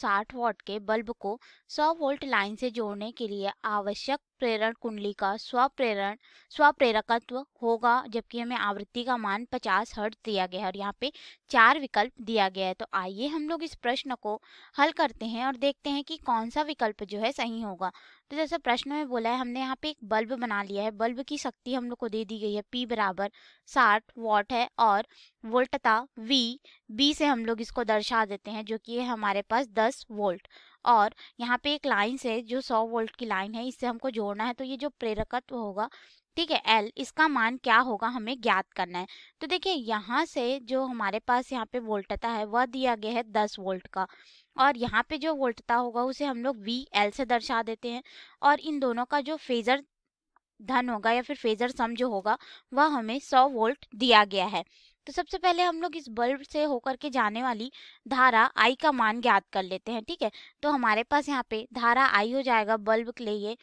साठ वॉट के बल्ब को सौ वोल्ट लाइन से जोड़ने के लिए आवश्यक प्रेरण कुंडली का स्वप्रेरण स्वप्रेरकत्व होगा जबकि हमें आवृत्ति का मान 50 हर्ट दिया गया है और यहाँ पे चार विकल्प दिया गया है तो आइए हम लोग इस प्रश्न को हल करते हैं और देखते हैं कि कौन सा विकल्प जो है सही होगा तो जैसे प्रश्न में बोला है हमने यहाँ पे एक बल्ब बना लिया है बल्ब की शक्ति हम लोग को दे दी गई है पी बराबर साठ वॉट है और वोल्टता वी बी से हम लोग इसको दर्शा देते हैं जो कि हमारे पास दस वोल्ट और यहाँ पे एक लाइन से जो सौ वोल्ट की लाइन है इससे हमको जोड़ना है तो ये जो प्रेरकत्व होगा ठीक है एल इसका मान क्या होगा हमें ज्ञात करना है तो देखिए यहाँ से जो हमारे पास यहाँ पे वोल्टता है वह दिया गया है दस वोल्ट का और यहाँ पे जो वोल्टता होगा उसे हम लोग वी एल से दर्शा देते हैं और इन दोनों का जो फेजर धन होगा या फिर फेजर सम जो होगा वह हमें सौ वोल्ट दिया गया है तो सबसे पहले हम लोग इस बल्ब से होकर के जाने वाली धारा आई का मान ज्ञात कर लेते हैं ठीक है तो हमारे पास यहाँ पे धारा आई हो जाएगा बल्ब के लिए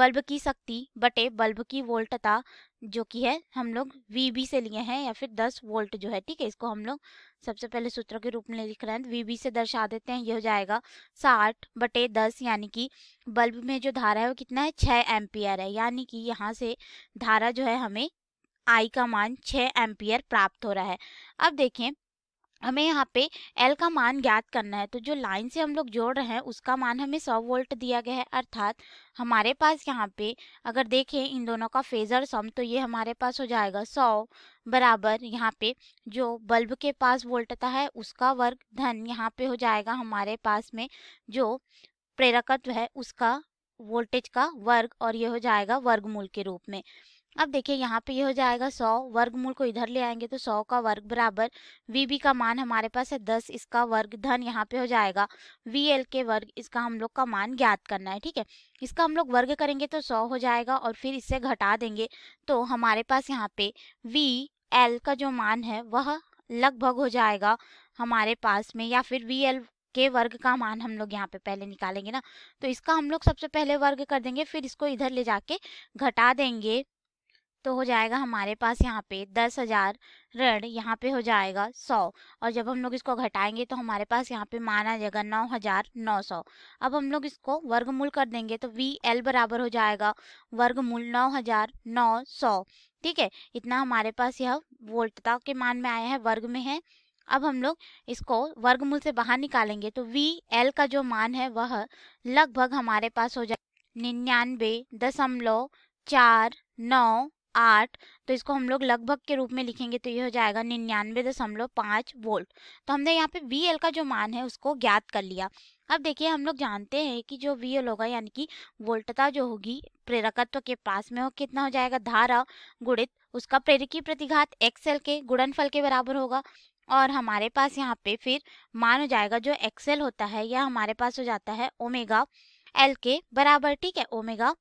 बल्ब की शक्ति बटे बल्ब की वोल्टता जो कि है हम लोग वी से लिए हैं या फिर 10 वोल्ट जो है ठीक है इसको हम लोग सबसे पहले सूत्र के रूप में लिख रहे हैं वी तो से दर्शा देते हैं ये हो जाएगा साठ बटे दस यानी कि बल्ब में जो धारा है वो कितना है छः एम्पियर है यानी कि यहाँ से धारा जो है हमें आई का मान 6 एम्पियर प्राप्त हो रहा है अब देखें हमें यहाँ पे एल का मान ज्ञात करना है तो जो लाइन से हम लोग जोड़ रहे हैं उसका मान हमें 100 वोल्ट दिया गया है अर्थात हमारे पास यहाँ पे अगर देखें इन दोनों का फेजर सम तो ये हमारे पास हो जाएगा 100 बराबर यहाँ पे जो बल्ब के पास वोल्टता है उसका वर्ग धन यहाँ पे हो जाएगा हमारे पास में जो प्रेरकत्व है उसका वोल्टेज का वर्ग और ये हो जाएगा वर्गमूल के रूप में अब देखिए यहाँ पे ये यह हो जाएगा सौ वर्गमूल को इधर ले आएंगे तो सौ का वर्ग बराबर वी बी का मान हमारे पास है दस इसका वर्ग धन यहाँ पे हो जाएगा वी एल के वर्ग इसका हम लोग का मान ज्ञात करना है ठीक है इसका हम लोग वर्ग करेंगे तो सौ हो जाएगा और फिर इससे घटा देंगे तो हमारे पास यहाँ पे वी एल का जो मान है वह लगभग हो जाएगा हमारे पास में या फिर वी एल के वर्ग का मान हम लोग यहाँ पे पहले निकालेंगे ना तो इसका हम लोग सबसे पहले वर्ग कर देंगे फिर इसको इधर ले जाके घटा देंगे तो हो जाएगा हमारे पास यहाँ पे दस हज़ार ऋण यहाँ पे हो जाएगा सौ और जब हम लोग इसको घटाएंगे तो हमारे पास यहाँ पे मान आ जाएगा नौ हज़ार नौ सौ अब हम लोग इसको वर्गमूल कर देंगे तो वी एल बराबर हो जाएगा वर्गमूल नौ हज़ार नौ सौ ठीक है इतना हमारे पास यह वोल्टता के मान में आया है वर्ग में है अब हम लोग इसको वर्गमूल से बाहर निकालेंगे तो वी एल का जो मान है वह लगभग हमारे पास हो जाए निन्यानवे दशमलव चार नौ आठ तो इसको हम लोग लगभग के रूप में लिखेंगे तो ये हो जाएगा निन्यानवे दशमलव पाँच वोल्ट तो हमने यहाँ पे वी एल का जो मान है उसको ज्ञात कर लिया अब देखिए हम लोग जानते हैं कि जो वी एल होगा यानी कि वोल्टता जो होगी प्रेरकत्व के पास में हो कितना हो जाएगा धारा गुणित उसका प्रेरकी प्रतिघात एक्सेल के गुणनफल के बराबर होगा और हमारे पास यहाँ पे फिर मान हो जाएगा जो एक्सेल होता है या हमारे पास हो जाता है ओमेगा एल के बराबर ठीक है ओमेगा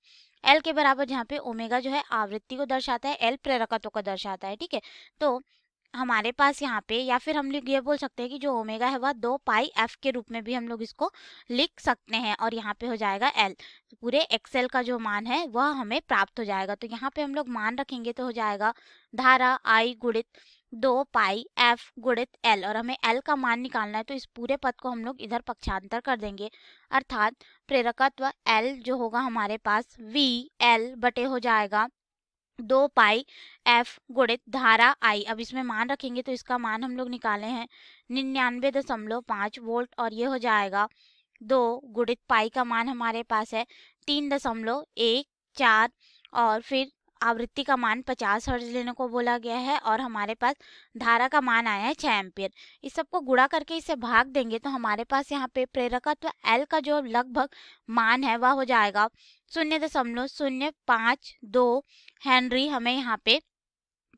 एल के बराबर जहाँ पे ओमेगा जो है आवृत्ति को दर्शाता है एल प्रेरकत्व को दर्शाता है ठीक है तो हमारे पास यहाँ पे या फिर हम लोग ये बोल सकते हैं कि जो ओमेगा है वह दो पाई एफ के रूप में भी हम लोग इसको लिख सकते हैं और यहाँ पे हो जाएगा एल तो पूरे एक्सेल का जो मान है वह हमें प्राप्त हो जाएगा तो यहाँ पे हम लोग मान रखेंगे तो हो जाएगा धारा आई गुणित दो पाई एफ गुणित एल और हमें एल का मान निकालना है तो इस पूरे पद को हम लोग इधर पक्षांतर कर देंगे अर्थात प्रेरकत्व एल जो होगा हमारे पास वी एल बटे हो जाएगा दो पाई एफ गुणित धारा आई अब इसमें मान रखेंगे तो इसका मान हम लोग निकाले हैं निन्यानवे दशमलव पाँच वोल्ट और ये हो जाएगा दो गुणित पाई का मान हमारे पास है तीन दशमलव एक चार और फिर आवृत्ति का मान 50 हर्ज लेने को बोला गया है और हमारे पास धारा का मान आया है 6 एम्पियर इस सबको गुड़ा करके इसे भाग देंगे तो हमारे पास यहाँ पे प्रेरकत्व एल का जो लगभग मान है वह हो जाएगा शून्य दशमलव शून्य पाँच दो हेनरी हमें यहाँ पे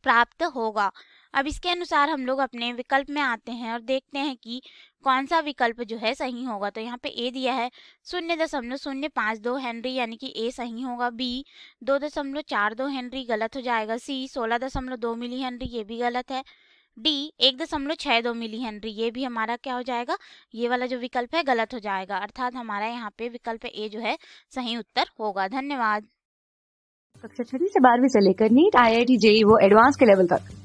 प्राप्त होगा अब इसके अनुसार हम लोग अपने विकल्प में आते हैं और देखते हैं कि कौन सा विकल्प जो है सही होगा तो यहाँ पे ए दिया है शून्य दशमलव शून्य पाँच दो हेनरी यानी कि ए सही होगा बी दो दशमलव चार दो हेनरी गलत हो जाएगा सी सोलह दशमलव दो मिली हेनरी ये भी गलत है डी एक दशमलव छः दो मिली हेनरी ये भी हमारा क्या हो जाएगा ये वाला जो विकल्प है गलत हो जाएगा अर्थात हमारा यहाँ पे विकल्प ए जो है सही उत्तर होगा धन्यवाद कक्षा छठी से बारहवीं से लेकर NEET I I T JEE वो एडवांस के लेवल तक